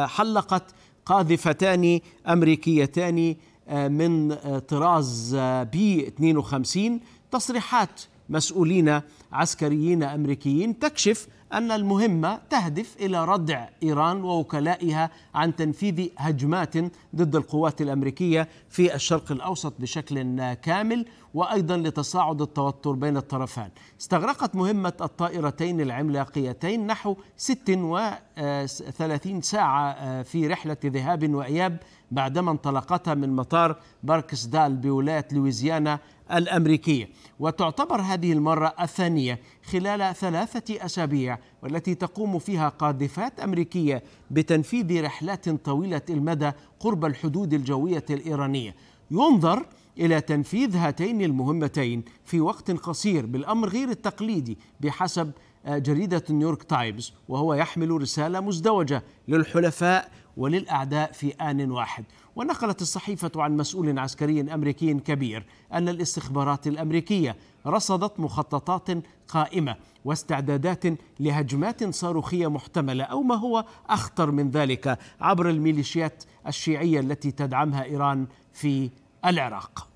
حلقت قاذفتان امريكيتان آه، من آه، طراز آه، بي 52 تصريحات مسؤولين عسكريين امريكيين تكشف ان المهمه تهدف الى ردع ايران ووكلائها عن تنفيذ هجمات ضد القوات الامريكيه في الشرق الاوسط بشكل كامل وايضا لتصاعد التوتر بين الطرفان. استغرقت مهمه الطائرتين العملاقيتين نحو 36 آه، ساعه آه، في رحله ذهاب واياب بعدما انطلقتا من مطار باركسدال بولايه لويزيانا الأمريكية وتعتبر هذه المرة الثانية خلال ثلاثة أسابيع والتي تقوم فيها قاذفات أمريكية بتنفيذ رحلات طويلة المدى قرب الحدود الجوية الإيرانية ينظر إلى تنفيذ هاتين المهمتين في وقت قصير بالأمر غير التقليدي بحسب جريدة نيويورك تايمز وهو يحمل رسالة مزدوجة للحلفاء وللأعداء في آن واحد ونقلت الصحيفة عن مسؤول عسكري أمريكي كبير أن الاستخبارات الأمريكية رصدت مخططات قائمة واستعدادات لهجمات صاروخية محتملة أو ما هو أخطر من ذلك عبر الميليشيات الشيعية التي تدعمها إيران في العراق